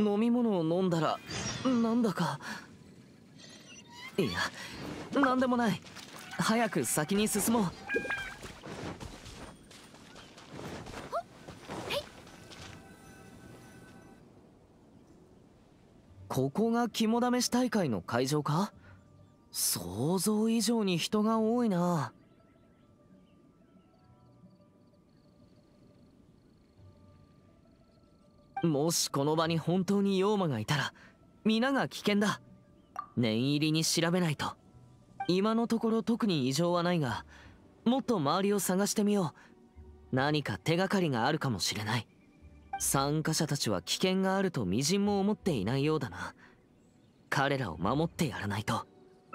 飲み物を飲んだらなんだかいや何でもない早く先に進もうここが肝試し大会の会場か想像以上に人が多いなもしこの場に本当に妖魔がいたら皆が危険だ念入りに調べないと今のところ特に異常はないがもっと周りを探してみよう何か手がかりがあるかもしれない参加者たちは危険があると微塵も思っていないようだな彼らを守ってやらないと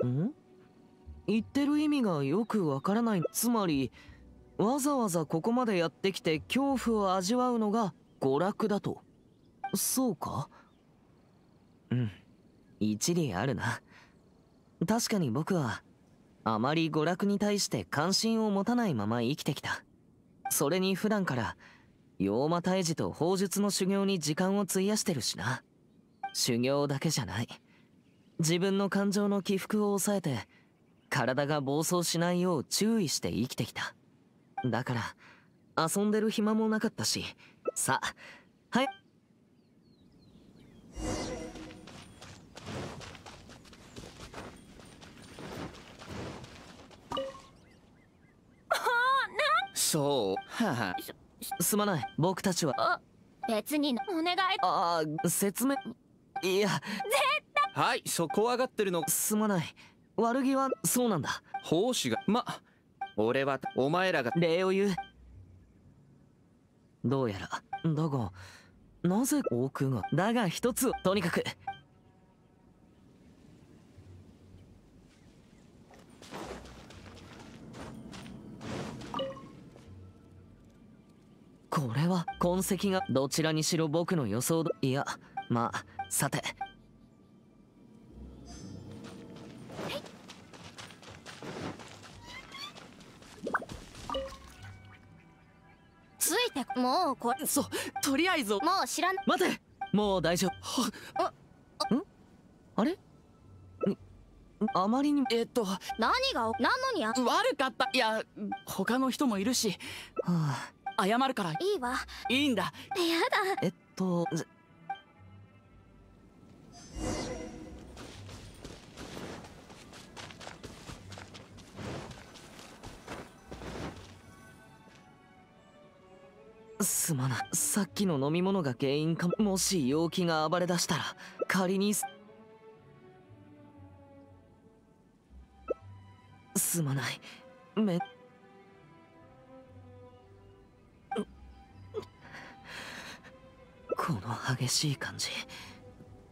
ん言ってる意味がよくわからないつまりわざわざここまでやってきて恐怖を味わうのが娯楽だとそうかうん一理あるな確かに僕はあまり娯楽に対して関心を持たないまま生きてきたそれに普段から妖魔退治と砲術の修行に時間を費やしてるしな修行だけじゃない自分の感情の起伏を抑えて体が暴走しないよう注意して生きてきただから遊んでる暇もなかったしさはいそうははすまない僕たちは別にお願いああ説明いや絶対はいそこ上がってるのすまない悪気はそうなんだ奉仕がま俺はお前らが礼を言うどうやらどこなぜ航空がだが一つとにかくこれは痕跡がどちらにしろ僕の予想いやまあさててもうこれそうとりあえずもう知らん待てもう大丈夫あんあれあまりにえっと何が何のにゃ悪かったいや他の人もいるし、はあ、謝るからいいわいいんだやだえっとすまなさっきの飲み物が原因かもし陽気が暴れだしたら仮にすすまないめこの激しい感じ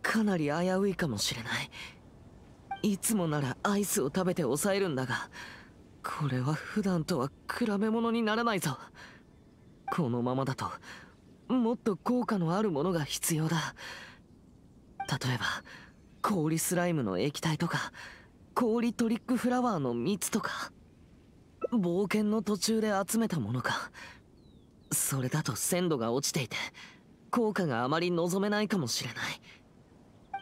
かなり危ういかもしれないいつもならアイスを食べて抑えるんだがこれは普段とは比べ物にならないぞこのままだともっと効果のあるものが必要だ例えば氷スライムの液体とか氷トリックフラワーの蜜とか冒険の途中で集めたものかそれだと鮮度が落ちていて効果があまり望めないかもしれない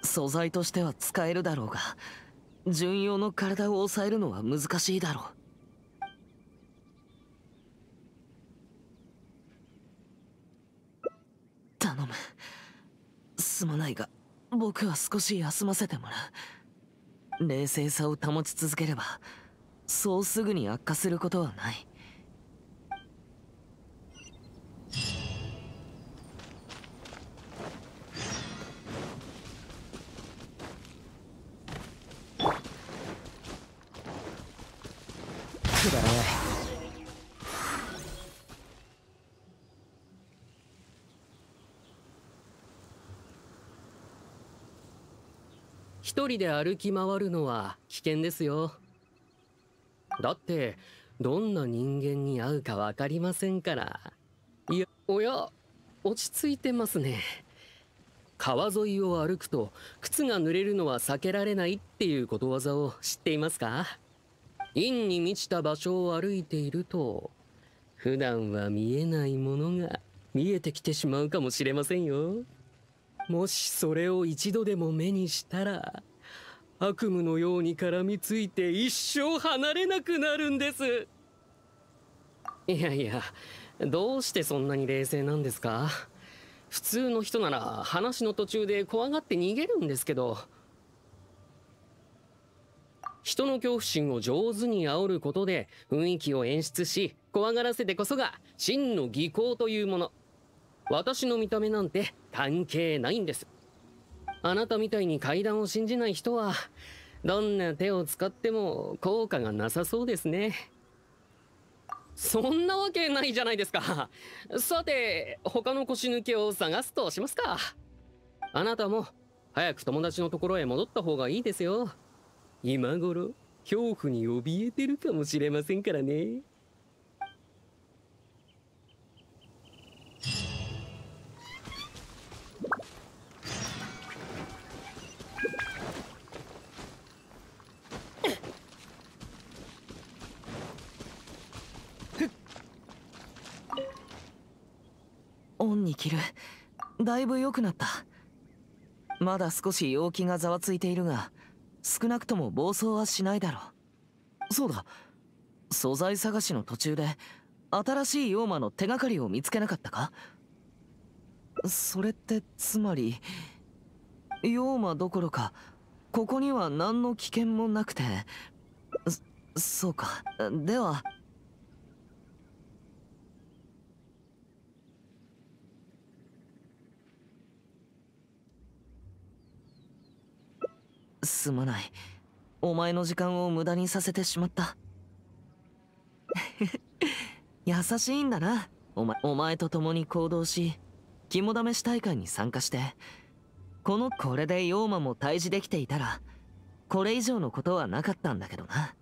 素材としては使えるだろうが巡用の体を抑えるのは難しいだろうすまないが僕は少し休ませてもらう冷静さを保ち続ければそうすぐに悪化することはないくだらない人で歩き回るのは危険ですよだってどんな人間に会うか分かりませんからいやおや落ち着いてますね川沿いを歩くと靴が濡れるのは避けられないっていうことわざを知っていますか陰に満ちた場所を歩いていると普段は見えないものが見えてきてしまうかもしれませんよ。もしそれを一度でも目にしたら悪夢のように絡みついて一生離れなくなるんですいやいやどうしてそんなに冷静なんですか普通の人なら話の途中で怖がって逃げるんですけど人の恐怖心を上手に煽ることで雰囲気を演出し怖がらせてこそが真の技巧というもの私の見た目なんて関係ないんですあなたみたいに階段を信じない人はどんな手を使っても効果がなさそうですねそんなわけないじゃないですかさて他の腰抜けを探すとしますかあなたも早く友達のところへ戻った方がいいですよ今頃恐怖に怯えてるかもしれませんからねオンに着るだいぶ良くなったまだ少し陽気がざわついているが少なくとも暴走はしないだろうそうだ素材探しの途中で新しい妖魔の手がかりを見つけなかったかそれってつまり妖魔どころかここには何の危険もなくてそそうかではすまないお前の時間を無駄にさせてしまった 優しいんだなお前お前と共に行動し肝試し大会に参加してこのこれで妖魔も退治できていたらこれ以上のことはなかったんだけどな